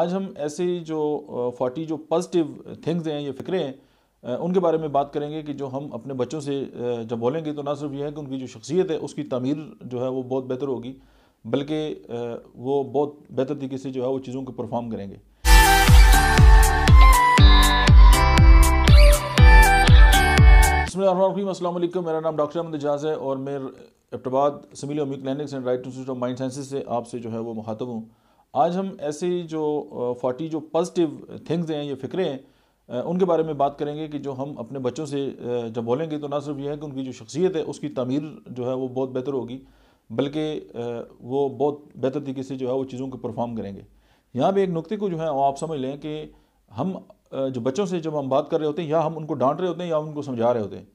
आज हम ऐसे जो फोर्टी जो पॉजिटिव थिंग्स हैं ये फिक्रें हैं उनके बारे में बात करेंगे कि जो हम अपने बच्चों से जब बोलेंगे तो ना सिर्फ ये है कि उनकी जो शख्सियत है उसकी तमीर जो है वो बहुत बेहतर होगी बल्कि वो बहुत बेहतर तरीके से जो है वो चीज़ों को परफॉर्म करेंगे बसमीम मेरा नाम डॉक्टर अहमद एजाज है और मैं इब्तबाद समील ओमी and Right Institute of Mind Sciences से आपसे जो है वो मुखातब हूँ आज हम ऐसे जो फोर्टी जो पॉजिटिव थिंग्स हैं या फ़िक्रे हैं उनके बारे में बात करेंगे कि जो हम अपने बच्चों से जब बोलेंगे तो ना सिर्फ यह है कि उनकी जो शख्सियत है उसकी तमीर जो है वो बहुत बेहतर होगी बल्कि वो बहुत बेहतर तरीके से जो है वो चीज़ों को परफॉर्म करेंगे यहाँ पे एक नुक्ते को जो है आप समझ लें कि हम जो बच्चों से जब हम बात कर रहे होते हैं या हम उनको डांट रहे होते हैं या उनको समझा रहे होते हैं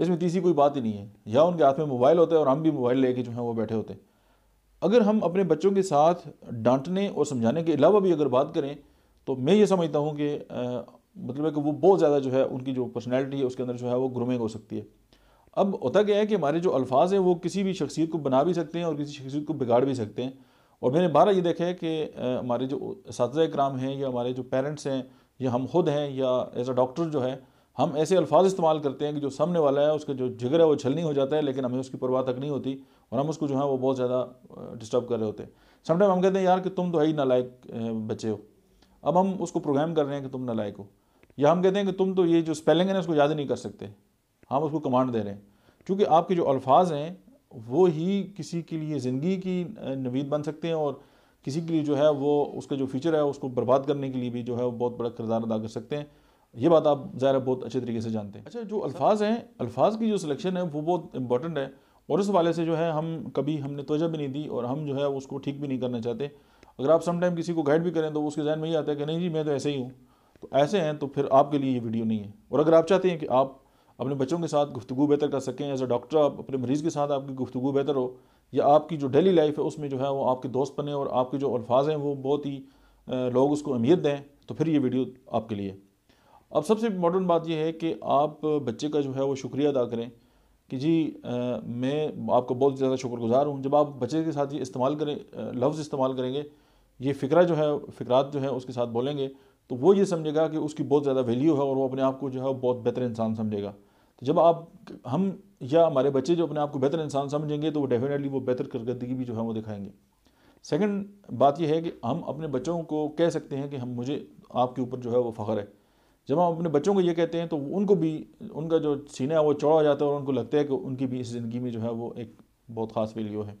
इसमें तीसरी कोई बात ही नहीं है या उनके हाथ में मोबाइल होता है और हम भी मोबाइल लेके जो है वो बैठे होते हैं अगर हम अपने बच्चों के साथ डांटने और समझाने के अलावा भी अगर बात करें तो मैं ये समझता हूँ कि मतलब है कि वो बहुत ज़्यादा जो है उनकी जो पर्सनैलिटी है उसके अंदर जो है वो ग्रूमिंग हो सकती है अब होता क्या है कि हमारे जो अल्फाज हैं वो किसी भी शख्सियत को बना भी सकते हैं और किसी शख्सियत को बिगाड़ भी सकते हैं और मैंने बारह ये देखा है कि हमारे जो इस कराम हैं या हमारे जो पेरेंट्स हैं या हम खुद हैं या एज अ डॉक्टर जो है हम ऐसे अल्फाज इस्तेमाल करते हैं कि जो सामने वाला है उसका जो जिगर है वो छलनी हो जाता है लेकिन हमें उसकी परवाह तक नहीं होती और हम उसको जो है वो बहुत ज़्यादा डिस्टर्ब कर रहे होते हैं समटाइम हम कहते हैं यार कि तुम तो है ही नालायक बच्चे हो अब हम उसको प्रोग्राम कर रहे हैं कि तुम नालायक हो या हम कहते हैं कि तुम तो ये जो स्पेलिंग है ना उसको याद नहीं कर सकते हम उसको कमांड दे रहे हैं क्योंकि आपके जो अल्फाज हैं वो ही किसी के लिए ज़िंदगी की नवीद बन सकते हैं और किसी के लिए जो है वो उसका जो फीचर है उसको बर्बाद करने के लिए भी जो है वो बहुत बड़ा किरदार अदा कर सकते हैं ये बात आप ज़ाहिर बहुत अच्छे तरीके से जानते हैं अच्छा जो अल्फाज हैं अल्फाज की जो सिलेक्शन है वो बहुत इंपॉर्टेंट है और उस वाले से जो है हम कभी हमने तोजह भी नहीं दी और हम जो है उसको ठीक भी नहीं करना चाहते अगर आप समटाइम किसी को गाइड भी करें तो उसके जहन में ही आता है कि नहीं जी मैं तो ऐसे ही हूँ तो ऐसे हैं तो फिर आपके लिए ये वीडियो नहीं है और अगर आप चाहते हैं कि आप अपने बच्चों के साथ गुफ्तु बेहतर कर सकें एज अ डॉक्टर आप अपने मरीज़ के साथ आपकी गुफ्तु बेहतर हो या आपकी जो डेली लाइफ है उसमें जो है वो आपके दोस्त बने और आपके जो अल्फाज हैं वो बहुत ही लोग उसको अहमियत दें तो फिर ये वीडियो आपके लिए अब सबसे मॉडर्न बात यह है कि आप बच्चे का जो है वो शुक्रिया अदा करें कि जी आ, मैं आपको बहुत ज़्यादा शुक्रगुजार हूँ जब आप बच्चे के साथ ये इस्तेमाल करें लफ्ज़ इस्तेमाल करेंगे ये फ़िक्रा जो है फ़िक्रात जो है उसके साथ बोलेंगे तो वो ये समझेगा कि उसकी बहुत ज़्यादा वैल्यू है और वो अपने आप को जो है बहुत बेहतर इंसान समझेगा तो जब आप हम या हमारे बच्चे जो अपने आप को बेहतर इंसान समझेंगे तो वो डेफिनेटली वो बेहतर कारकर्दगी भी जो है वो दिखाएंगे सेकंड बात यह है कि हम अपने बच्चों को कह सकते हैं कि हम मुझे आपके ऊपर जो है वो फ़ख्र है जब हम अपने बच्चों को ये कहते हैं तो उनको भी उनका जो सीना है वो चौड़ा हो जाता है और उनको लगता है कि उनकी भी इस ज़िंदगी में जो है वो एक बहुत ख़ास वैल्यू है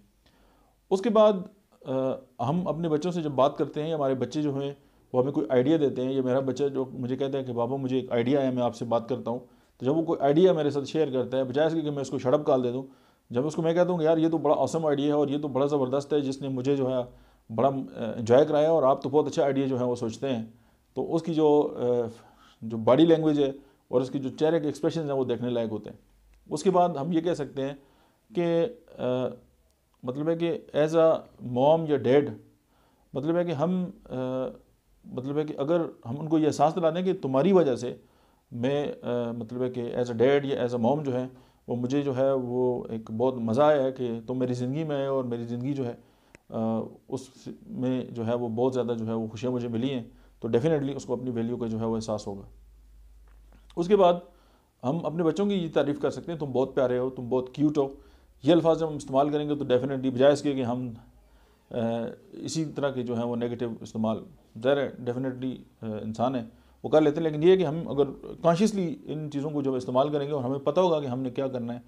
उसके बाद आ, हम अपने बच्चों से जब बात करते हैं हमारे बच्चे जो हैं वो हमें कोई आइडिया देते हैं या मेरा बच्चा जो मुझे कहता है कि बाबा मुझे एक आइडिया है मैं आपसे बात करता हूँ तो जब वो कोई आइडिया मेरे साथ शेयर करता है बजाय इसके कि मैं उसको शड़प काल दे दूँ जब उसको मैं कहता हूँ यार ये तो बड़ा असम आइडिया है और ये तो बड़ा ज़बरदस्त है जिसने मुझे जो है बड़ा इन्जॉय कराया और आप तो बहुत अच्छा आइडिया जो है वो सोचते हैं तो उसकी जो जो बॉडी लैंग्वेज है और उसकी जो चेहरे के एक्सप्रेशन हैं वो देखने लायक होते हैं उसके बाद हम ये कह सकते हैं कि मतलब है कि एज अ मॉम या डैड मतलब है कि हम आ, मतलब है कि अगर हम उनको ये एहसास दिला दें कि तुम्हारी वजह से मैं आ, मतलब है कि एज अ डैड या एज अ मॉम जो है वो मुझे जो है वो एक बहुत मज़ा आया है कि तुम तो मेरी ज़िंदगी में और मेरी ज़िंदगी जो है उसमें उस में जो है वो बहुत ज़्यादा जो है वो खुशियाँ मुझे मिली हैं तो डेफिनेटली उसको अपनी वैल्यू का जो है वो एहसास होगा उसके बाद हम अपने बच्चों की ये तारीफ़ कर सकते हैं तुम बहुत प्यारे हो तुम बहुत क्यूट हो ये अल्फाज जब हम इस्तेमाल करेंगे तो डेफिनेटली बजाय इसके कि हम इसी तरह के जो है वो नेगेटिव इस्तेमाल ज़ाहिर डेफिनेटली इंसान है वो कर लेते हैं लेकिन ये है कि हम अगर कॉन्शियसली इन चीज़ों को जब इस्तेमाल करेंगे और हमें पता होगा कि हमने क्या करना है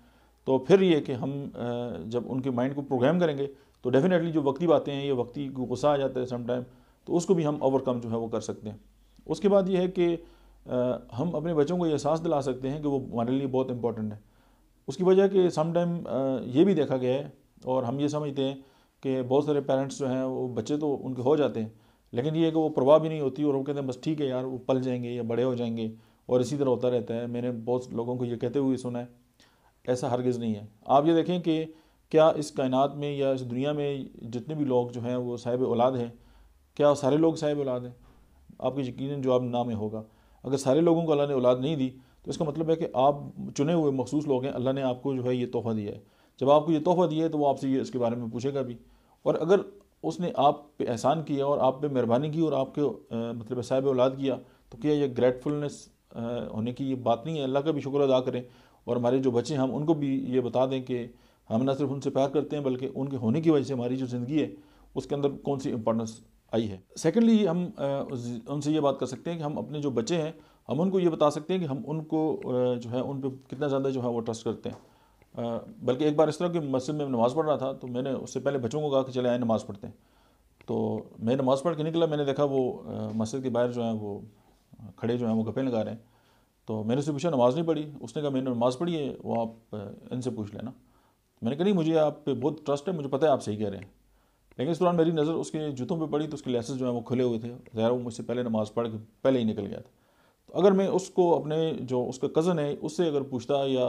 तो फिर ये कि हम जब उनके माइंड को प्रोग्राम करेंगे तो डेफिनेटली जो वक्ती बातें हैं ये वक्ती गुस्सा आ जाता है समटाइम तो उसको भी हम ओवरकम जो है वो कर सकते हैं उसके बाद ये है कि हम अपने बच्चों को ये एहसास दिला सकते हैं कि वो हमारे लिए बहुत इंपॉर्टेंट है उसकी वजह कि सम टाइम ये भी देखा गया है और हम ये समझते हैं कि बहुत सारे पेरेंट्स जो हैं वो बच्चे तो उनके हो जाते हैं लेकिन ये कि वो प्रवाह भी नहीं होती और वो कहते हैं बस ठीक है यार वो पल जाएंगे या बड़े हो जाएंगे और इसी तरह होता रहता है मैंने बहुत लोगों को ये कहते हुए सुना है ऐसा हरगज़ नहीं है आप ये देखें कि क्या इस कायनात में या इस दुनिया में जितने भी लोग जो हैं वो साहिब औलाद हैं क्या सारे लोग साहिब औलाद हैं आपके यकीन जवाब ना में होगा अगर सारे लोगों को अल्लाह ने औलाद नहीं दी तो इसका मतलब है कि आप चुने हुए मखसूस लोग हैं अल्लाह ने आपको जो है ये तोहफ़ा दिया है जब आपको ये तोहफ़ा दिया है तो वो आपसे ये इसके बारे में पूछेगा भी और अगर उसने आप पे एहसान किया और आप पे मेहरबानी की और आपके आ, मतलब साहिब औलाद किया तो क्या ये ग्रेटफुलनेस होने की ये बात नहीं है अल्लाह का भी शुक्र अदा करें और हमारे जो बच्चे हैं हम उनको भी ये बता दें कि हम ना सिर्फ उनसे प्यार करते हैं बल्कि उनके होने की वजह से हमारी जो ज़िंदगी है उसके अंदर कौन सी इंपॉर्टेंस आई है सेकेंडली हम उनसे ये बात कर सकते हैं कि हम अपने जो बच्चे हैं हम उनको ये बता सकते हैं कि हम उनको जो है उन पर कितना ज़्यादा जो है वो ट्रस्ट करते हैं बल्कि एक बार इस तरह की मस्जिद में नमाज़ पढ़ रहा था तो मैंने उससे पहले बच्चों को कहा कि चले आए नमाज़ पढ़ते हैं तो मैं नमाज़ पढ़ के निकला मैंने देखा वो मस्जिद के बाहर जो है वो खड़े जो हैं वो गप्पे लगा रहे हैं तो मैंने उससे पूछा नमाज़ नहीं पढ़ी उसने कहा मैंने नमाज़ पढ़ी है वो आप इनसे पूछ लेना मैंने कहा नहीं मुझे आप पे बहुत ट्रस्ट है मुझे पता है आप सही कह रहे हैं लेकिन इस दौरान मेरी नज़र उसके जूतों पर पड़ी तो उसके लेसेस जो है वो खुले हुए थे ज़ाहिर वो मुझसे पहले नमाज़ पढ़ के पहले ही निकल गया था तो अगर मैं उसको अपने जो उसका कज़न है उससे अगर पूछता या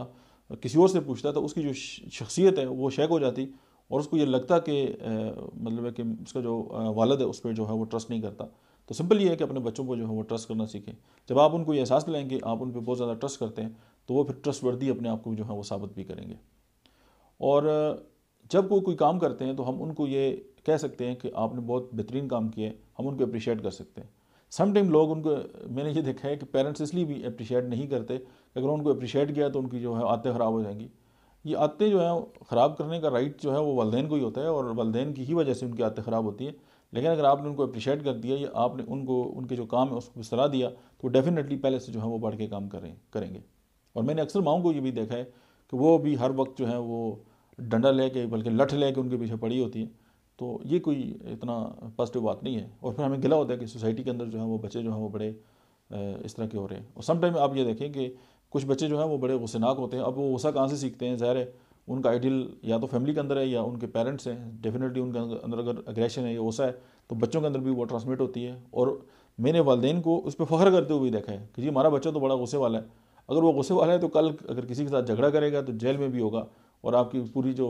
किसी और से पूछता तो उसकी जो शख्सियत है वो शेक हो जाती और उसको ये लगता कि मतलब है कि उसका जो वालद है उस पर जो है वो ट्रस्ट नहीं करता तो सिंपल ये है कि अपने बच्चों को जो है वो ट्रस्ट करना सीखें जब आप उनको ये एहसास दिलाएं कि आप उन पर बहुत ज़्यादा ट्रस्ट करते हैं तो वो फिर ट्रस्ट वर्दी अपने आप को जो है वो साबित भी करेंगे और जब वो कोई काम करते हैं तो हम उनको ये कह सकते हैं कि आपने बहुत बेहतरीन काम किया है हम उनको अप्रिशिएट कर सकते हैं समटाइम लोग उनको मैंने ये देखा है कि पेरेंट्स इसलिए भी अप्रिशिएट नहीं करते अगर उनको अप्रिशिएट किया तो उनकी जो है आते ख़राब हो जाएंगी ये आते जो है ख़राब करने का राइट जो है वो वालदे को ही होता है और वालदे की ही वजह से उनकी आते ख़राब होती है लेकिन अगर आपने उनको अप्रिशिएट कर दिया या आपने उनको उनके जो काम है उसको सलाह दिया तो डेफिनेटली पहले से जो है वो बढ़ के काम करें करेंगे और मैंने अक्सर माओं को ये भी देखा है कि वो भी हर वक्त जो है वो डंडा ले बल्कि लठ ले उनके पीछे पड़ी होती है तो ये कोई इतना पॉजिटिव बात नहीं है और फिर हमें गिला होता है कि सोसाइटी के अंदर जो है वो बच्चे जो हैं वो बड़े इस तरह के हो रहे हैं और समटाइम आप ये देखें कि कुछ बच्चे जो हैं वो बड़े गुस्सेनाक होते हैं अब वो गुस्सा कहाँ से सीखते हैं ज़ाहिर है उनका आइडियल या तो फैमिली के अंदर है या उनके पेरेंट्स हैं डेफिनेटली उनके अंदर अगर अग्रेशन है या गुस्सा है तो बच्चों के अंदर भी वो ट्रांसमिट होती है और मैंने वालदेन को उस पर फ़ख्र करते हुए देखा है कि जी हमारा बच्चा तो बड़ा गुस्से वाला है अगर वो गुस्से वाला है तो कल अगर किसी के साथ झगड़ा करेगा तो जेल में भी होगा और आपकी पूरी जो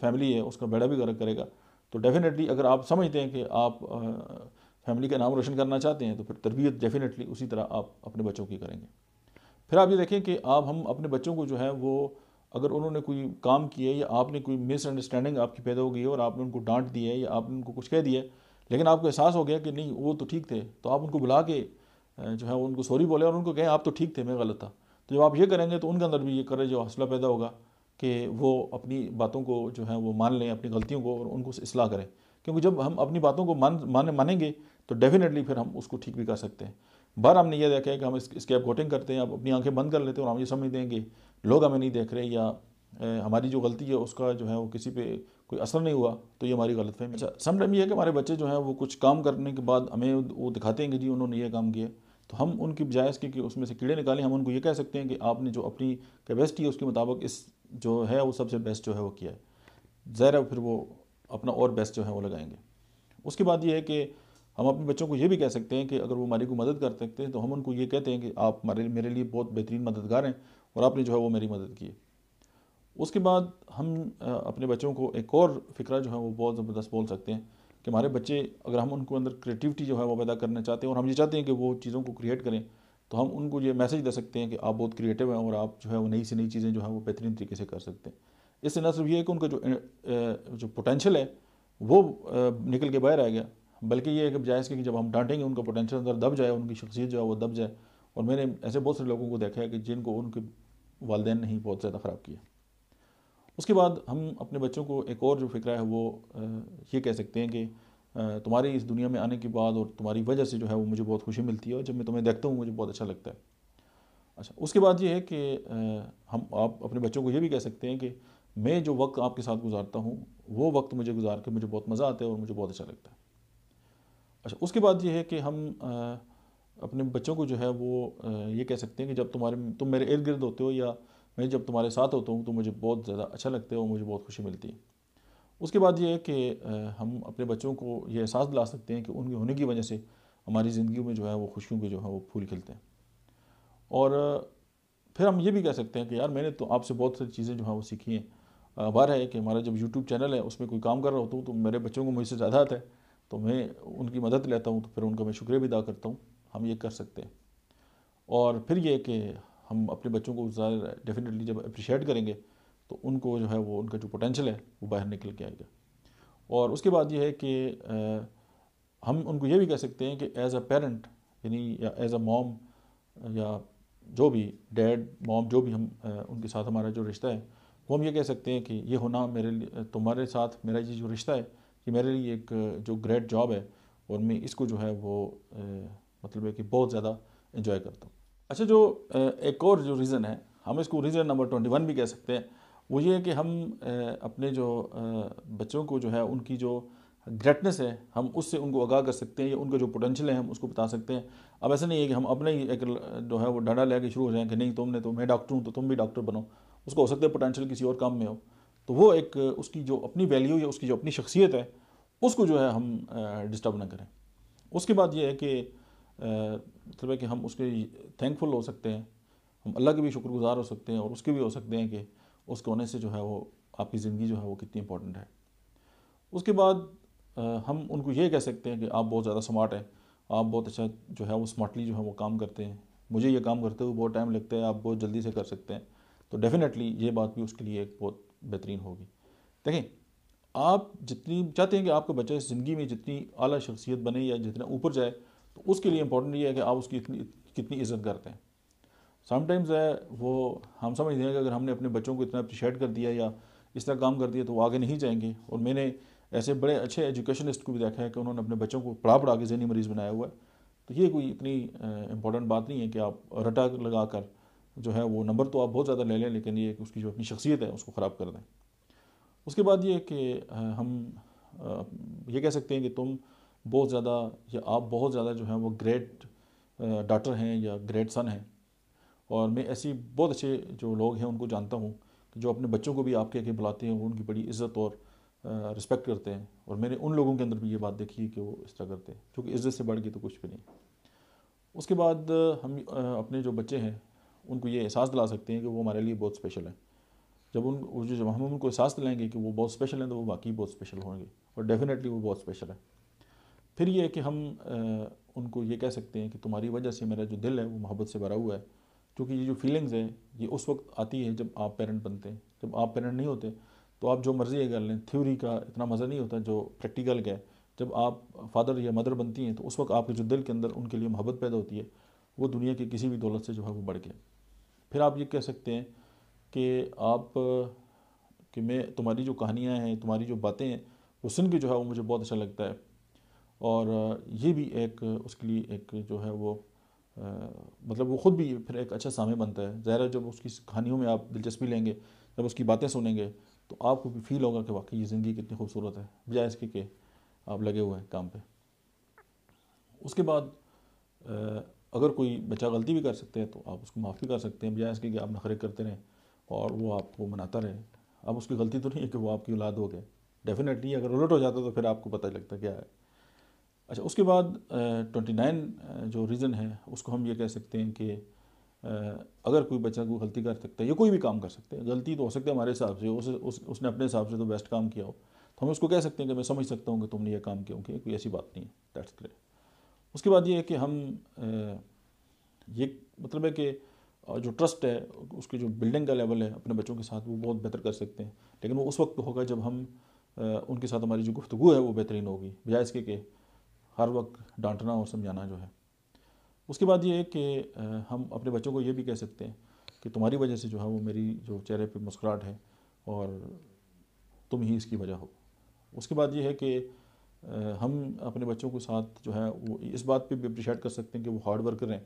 फैमिली है उसका बेड़ा भी गर्क करेगा तो डेफिनेटली अगर आप समझते हैं कि आप फैमिली का नाम रोशन करना चाहते हैं तो फिर तरबियत डेफिनेटली उसी तरह आप अपने बच्चों की करेंगे फिर आप ये देखें कि आप हम अपने बच्चों को जो है वो अगर उन्होंने कोई काम किए या आपने कोई मिसअंडरस्टैंडिंग आपकी पैदा हो गई है और आपने उनको डांट दी है या आपने उनको कुछ कह दिया है लेकिन आपको एहसास हो गया कि नहीं वो तो ठीक थे तो आप उनको बुला के जो है उनको सॉरी बोले और उनको कहें आप तो ठीक थे मैं गलत था तो जब आप ये करेंगे तो उनके अंदर भी ये करें जो हौसला पैदा होगा कि वो अपनी बातों को जो है वो मान लें अपनी गलतियों को और उनको असलाह करें क्योंकि जब हम अपनी बातों को मान माने मानेंगे तो डेफिनेटली फिर हम उसको ठीक भी कर सकते हैं बार हमने ये देखा है कि हम स्कैप वोटिंग करते हैं अब अपनी आंखें बंद कर लेते हैं और हम ये समझ देंगे लोग हमें नहीं देख रहे या हमारी जो गलती है उसका जो है वो किसी पे कोई असर नहीं हुआ तो ये हमारी गलत फहमी अच्छा समटाइम ये है कि हमारे बच्चे जो है वो कुछ काम करने के बाद हमें वो दिखाते हैं कि जी उन्होंने ये काम किया तो हम उनकी बजाय इसके कि उसमें से कीड़े निकालें हम उनको ये कह सकते हैं कि आपने जो अपनी कैपेसिटी है उसके मुताबिक इस जो है वो सबसे बेस्ट जो है वो किया है ज़ाहिर फिर वो अपना और बेस्ट जो है वो लगाएंगे उसके बाद ये है कि हम अपने बच्चों को ये भी कह सकते हैं कि अगर वो हमारी को मदद कर सकते हैं तो हम उनको ये कहते हैं कि आप हमारे मेरे लिए बहुत बेहतरीन मददगार हैं और आपने जो है वो मेरी मदद की उसके बाद हम अपने बच्चों को एक और फिक्रा जो है वो बहुत ज़बरदस्त बोल सकते हैं कि हमारे बच्चे अगर हम उनको अंदर क्रिएटिविटी जो है वो पैदा करना चाहते हैं और हम ये चाहते हैं कि वो चीज़ों को क्रिएट करें तो हम उनको ये मैसेज दे सकते हैं कि आप बहुत क्रिएटिव हैं और आप जो है वो नई से नई चीज़ें जो हैं वो बेहतरीन तरीके से कर सकते हैं इससे न सिर्फ ये है कि उनका जो जो पोटेंशियल है वो निकल के बाहर आ गया बल्कि ये है कि बजाय इसके कि जब हम डांटेंगे उनका पोटेंशियल अंदर दब जाए उनकी शख्सियत जो है वो दब जाए और मैंने ऐसे बहुत से लोगों को देखा है कि जिनको उनके वालदेन ने ही बहुत ज़्यादा ख़राब किया उसके बाद हम अपने बच्चों को एक और जो फिक्रा है वो ये कह सकते हैं कि तुम्हारी इस दुनिया में आने के बाद और तुम्हारी वजह से जो है वो मुझे बहुत खुशी मिलती है और जब मैं तुम्हें देखता हूँ मुझे बहुत अच्छा लगता है अच्छा उसके बाद ये है कि हम आप अपने बच्चों को ये भी कह सकते हैं कि मैं जो वक्त आपके साथ गुजारता हूँ वो वक्त मुझे गुजार के मुझे बहुत मज़ा आता है और मुझे बहुत अच्छा लगता है अच्छा उसके बाद ये है कि हम अपने बच्चों को जो है वो ये कह सकते हैं कि जब तुम्हारे तुम मेरे इर्द गिर्द होते हो या मैं जब तुम्हारे साथ होता हूँ तो मुझे बहुत ज़्यादा अच्छा लगता है और मुझे बहुत खुशी मिलती है उसके बाद ये है कि हम अपने बच्चों को ये एहसास दिला सकते हैं कि उनके होने की वजह से हमारी ज़िंदगी में जो है वो खुशियों के जो है वो फूल खिलते हैं और फिर हम ये भी कह सकते हैं कि यार मैंने तो आपसे बहुत सारी चीज़ें जो है वो सीखी हैं बार है कि हमारा जब यूट्यूब चैनल है उसमें कोई काम कर रहा होता हूँ तो मेरे बच्चों को मुझसे ज़्यादा आता है तो मैं उनकी मदद लेता हूँ तो फिर उनका मैं शुक्रिया भी अदा करता हूँ हम ये कर सकते हैं और फिर ये कि हम अपने बच्चों को डेफिनेटली जब अप्रिशिएट करेंगे तो उनको जो है वो उनका जो पोटेंशल है वो बाहर निकल के आएगा और उसके बाद ये है कि हम उनको ये भी कह सकते हैं कि एज़ अ पेरेंट यानी या एज़ अ मॉम या जो भी डैड मॉम जो भी हम उनके साथ हमारा जो रिश्ता है वो हम ये कह सकते हैं कि ये होना मेरे लिए तुम्हारे साथ मेरा ये जो रिश्ता है ये मेरे लिए एक जो ग्रेट जॉब है और मैं इसको जो है वो मतलब है कि बहुत ज़्यादा इन्जॉय करता हूँ अच्छा जो एक और जो रीज़न है हम इसको रीज़न नंबर ट्वेंटी वन भी कह सकते हैं वो ये है कि हम अपने जो बच्चों को जो है उनकी जो ग्रेटनेस है हम उससे उनको आगाह कर सकते हैं या उनका जो पोटेंशियल है हम उसको बता सकते हैं अब ऐसा नहीं है कि हम अपने ही एक जो है वो डंडा लेके शुरू हो जाएं कि नहीं तुमने तो मैं डॉक्टर हूँ तो तुम भी डॉक्टर बनो उसको हो सकता है पोटेंशियल किसी और काम में हो तो वो एक उसकी जो अपनी वैल्यू या उसकी जो अपनी शख्सियत है उसको जो है हम डिस्टर्ब ना करें उसके बाद ये है कि मतलब है कि हम उसके थैंकफुल हो सकते हैं हम अल्लाह के भी शुक्रगुजार हो सकते हैं और उसके भी हो सकते हैं कि उस कोने से जो है वो आपकी ज़िंदगी जो है वो कितनी इंपॉर्टेंट है उसके बाद हम उनको ये कह सकते हैं कि आप बहुत ज़्यादा स्मार्ट हैं आप बहुत अच्छा जो है वो स्मार्टली जो है वो काम करते हैं मुझे ये काम करते हुए बहुत टाइम लगता है आप बहुत जल्दी से कर सकते हैं तो डेफ़िनेटली ये बात भी उसके लिए एक बहुत बेहतरीन होगी देखें आप जितनी चाहते हैं कि आपका बच्चा इस ज़िंदगी में जितनी अली शख्सियत बने या जितना ऊपर जाए तो उसके लिए इंपॉर्टेंट ये है कि आप उसकी इतनी कितनी इज्जत करते हैं समटाइम्स है वो हम समझते हैं कि अगर हमने अपने बच्चों को इतना अप्रिशिएट कर दिया या इस तरह काम कर दिया तो वो आगे नहीं जाएंगे और मैंने ऐसे बड़े अच्छे एजुकेशनिस्ट को भी देखा है कि उन्होंने अपने बच्चों को पढ़ा पढ़ा के जहनी मरीज़ बनाया हुआ है तो ये कोई इतनी इंपॉर्टेंट बात नहीं है कि आप रटा लगा कर जो है वो नंबर तो आप बहुत ज़्यादा ले लें लेकिन ये उसकी जो अपनी शख्सियत है उसको ख़राब कर दें उसके बाद ये कि हम ये कह सकते हैं कि तुम बहुत ज़्यादा या आप बहुत ज़्यादा जो है वो ग्रेट डॉक्टर हैं या ग्रेट सन हैं और मैं ऐसे बहुत अच्छे जो लोग हैं उनको जानता हूँ जो अपने बच्चों को भी आपके आगे बुलाते हैं वो उनकी बड़ी इज़्ज़त और रिस्पेक्ट करते हैं और मैंने उन लोगों के अंदर भी ये बात देखी है कि वो इस तरह करते हैं क्योंकि इज़्ज़त से बढ़ गई तो कुछ भी नहीं उसके बाद हम अपने जो बच्चे हैं उनको ये एहसास दिला सकते हैं कि वो हमारे लिए बहुत स्पेशल हैं जब उन जो जब हम उनको एहसास दिलाएंगे कि वो बहुत स्पेशल हैं तो वो वाकई बहुत स्पेशल होंगे और डेफिनेटली वो बहुत स्पेशल है फिर ये है कि हम उनको ये कह सकते हैं कि तुम्हारी वजह से मेरा जो दिल है वो मोहब्बत से भरा हुआ है क्योंकि ये जो फीलिंग्स है ये उस वक्त आती है जब आप पेरेंट बनते हैं जब आप पेरेंट नहीं होते तो आप जो मर्ज़ी है कर लें थ्योरी का इतना मज़ा नहीं होता जो प्रैक्टिकल का है जब आप फादर या मदर बनती हैं तो उस वक्त आपके जो दिल के अंदर उनके लिए मोहब्बत पैदा होती है वो दुनिया की किसी भी दौलत से जो है वो बढ़ के फिर आप ये कह सकते हैं कि आप कि मैं तुम्हारी जो कहानियाँ हैं तुम्हारी जो बातें हैं वो सुन के जो है वो मुझे बहुत अच्छा लगता है और ये भी एक उसके लिए एक जो है वो मतलब वो खुद भी फिर एक अच्छा सामे बनता है ज़ाहरा जब उसकी कहानियों में आप दिलचस्पी लेंगे जब उसकी बातें सुनेंगे तो आपको भी फील होगा कि वाकई ये ज़िंदगी कितनी खूबसूरत है बजाय इसके के आप लगे हुए हैं काम पे उसके बाद अगर कोई बच्चा गलती भी कर सकते हैं तो आप उसको माफ़ भी कर सकते हैं बजाय इसके कि आप नखरे करते रहें और वो आपको मनाता रहे अब उसकी गलती तो नहीं है कि वो आपकी औलाद हो गए डेफिनेटली अगर उलट हो जाता तो फिर आपको पता लगता क्या है अच्छा उसके बाद ट्वेंटी नाइन जो रीज़न है उसको हम ये कह सकते हैं कि अगर कोई बच्चा कोई गलती कर सकता है या कोई भी काम कर सकते हैं गलती तो हो सकती है हमारे हिसाब से उस, उस उसने अपने हिसाब से तो बेस्ट काम किया हो तो हम उसको कह सकते हैं कि मैं समझ सकता हूँ कि तुमने ये काम किया क्योंकि कोई ऐसी बात नहीं है दैट्स क्लियर उसके बाद ये है कि हम ये मतलब है कि जो ट्रस्ट है उसकी जो बिल्डिंग का लेवल है अपने बच्चों के साथ वो बहुत बेहतर कर सकते हैं लेकिन वो उस वक्त होगा जब हम उनके साथ हमारी जो गुफ्तु है वो बेहतरीन होगी बजाय इसके कि हर वक्त डांटना और समझाना जो है उसके बाद ये है कि हम अपने बच्चों को ये भी कह सकते हैं कि तुम्हारी वजह से जो है वो मेरी जो चेहरे पे मुस्कुराहट है और तुम ही इसकी वजह हो उसके बाद ये है कि हम अपने बच्चों के साथ जो है वो इस बात पे भी अप्रिशिएट कर सकते हैं कि वो हार्ड वर्क करें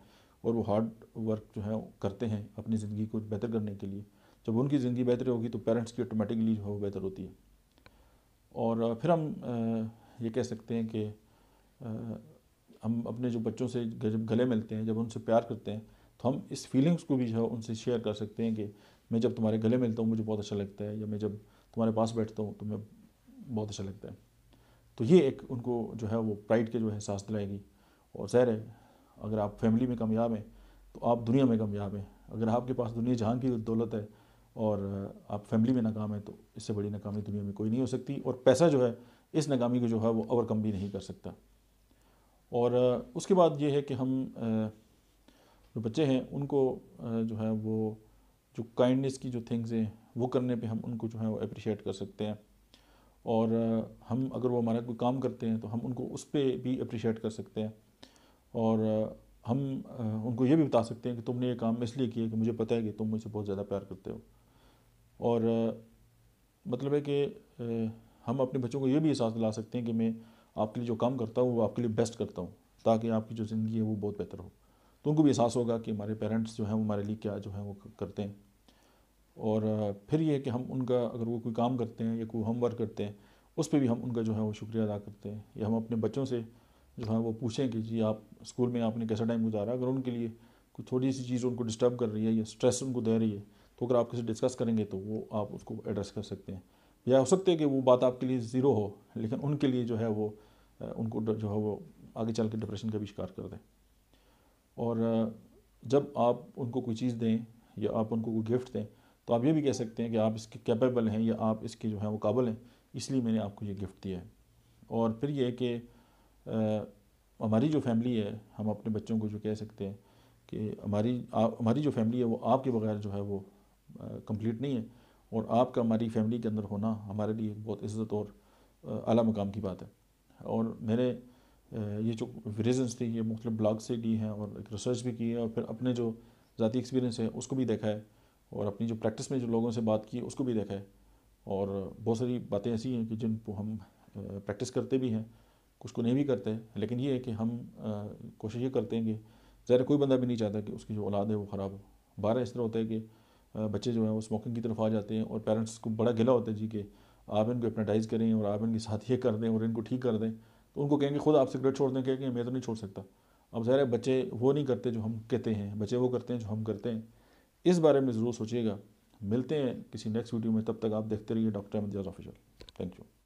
और वो हार्ड वर्क जो है करते हैं अपनी ज़िंदगी को बेहतर करने के लिए जब उनकी ज़िंदगी बेहतर होगी तो पेरेंट्स की ऑटोमेटिकली जो है वो बेहतर होती है और फिर हम ये कह सकते हैं कि हम अपने जो बच्चों से जब गले मिलते हैं जब उनसे प्यार करते हैं तो हम इस फीलिंग्स को भी जो है उनसे शेयर कर सकते हैं कि मैं जब तुम्हारे गले मिलता हूँ मुझे बहुत अच्छा लगता है या मैं जब तुम्हारे पास बैठता हूँ तो मैं बहुत अच्छा लगता है तो ये एक उनको जो है वो प्राइड के जो है एहसास दिलाएगी और ज़ाहिर है अगर आप फैमिली में कामयाब हैं तो आप दुनिया में कामयाब हैं अगर आपके पास दुनिया जहाँ की दौलत है और आप फैमिली में नाकाम है तो इससे बड़ी नाकामी दुनिया में कोई नहीं हो सकती और पैसा जो है इस नाकामी को जो है वो ओवरकम भी नहीं कर सकता और उसके बाद ये है कि हम जो बच्चे हैं उनको जो है वो जो काइंडनेस की जो थिंग्स हैं वो करने पे हम उनको जो है वो अप्रिशिएट कर सकते हैं और हम अगर वो हमारा कोई काम करते हैं तो हम उनको उस पर भी अप्रिशिएट कर सकते हैं और हम उनको ये भी बता सकते हैं कि तुमने ये काम इसलिए किया कि मुझे पता है कि तुम मुझसे बहुत ज़्यादा प्यार करते हो और मतलब है कि हम अपने बच्चों को ये भी एहसास दिला सकते हैं कि मैं आपके लिए जो काम करता हूँ वो आपके लिए बेस्ट करता हूँ ताकि आपकी जो ज़िंदगी है वो बहुत बेहतर हो तो उनको भी एहसास होगा कि हमारे पेरेंट्स जो हैं वो हमारे लिए क्या जो है वो करते हैं और फिर ये कि हम उनका अगर वो कोई काम करते हैं या कोई होमवर्क करते हैं उस पर भी हम उनका जो है वो शुक्रिया अदा करते हैं या हम अपने बच्चों से जो है वो पूछें कि जी आप स्कूल में आपने कैसा टाइम गुजारा अगर उनके लिए कोई थोड़ी सी चीज़ उनको डिस्टर्ब कर रही है या स्ट्रेस उनको दे रही है तो अगर आप किसी डिस्कस करेंगे तो वो आप उसको एड्रेस कर सकते हैं या हो सकता है कि वो बात आपके लिए ज़ीरो हो लेकिन उनके लिए जो है वो उनको जो है वो आगे चल के डिप्रेशन का भी शिकार कर दें और जब आप उनको कोई चीज़ दें या आप उनको कोई गिफ्ट दें तो आप ये भी कह सकते हैं कि आप इसके कैपेबल हैं या आप इसके जो है वो काबल हैं इसलिए मैंने आपको ये गिफ्ट दिया है और फिर ये कि हमारी जो फैमिली है हम अपने बच्चों को जो कह सकते हैं कि हमारी हमारी जो फैमिली है वो आपके बगैर जो है वो कंप्लीट नहीं है और आपका हमारी फैमिली के अंदर होना हमारे लिए बहुत इज़्ज़त और अला मुकाम की बात है और मैंने ये जो रीजन्स थी ये मुख्तु ब्लॉग से ली हैं और एक रिसर्च भी की है और फिर अपने जो ज़ाती एक्सपीरियंस है उसको भी देखा है और अपनी जो प्रैक्टिस में जो लोगों से बात की उसको भी देखा है और बहुत सारी बातें ऐसी हैं कि जिनको हम प्रैक्टिस करते भी हैं कुछ को नहीं भी करते लेकिन ये है कि हम कोशिश ये करते हैं कि ज़ाहिर कोई बंदा भी नहीं चाहता कि उसकी जो औलाद है वो ख़राब हो बारह इस तरह होता है कि बच्चे जो हैं वो स्मोकिंग की तरफ आ जाते हैं और पेरेंट्स को बड़ा गिला होता है जी कि आप इनको हिप्नोटाइज करें और आप इनके साथ ये कर दें और इनको ठीक कर दें तो उनको कहेंगे खुद आप सिगरेट छोड़ दें कहेंगे मैं तो नहीं छोड़ सकता अब ज़ाहिर है बच्चे वो नहीं करते जो हम कहते हैं बच्चे वो करते हैं जो हम करते हैं इस बारे में ज़रूर सोचिएगा मिलते हैं किसी नेक्स्ट वीडियो में तब तक आप देखते रहिए doctor Ahmed official thank you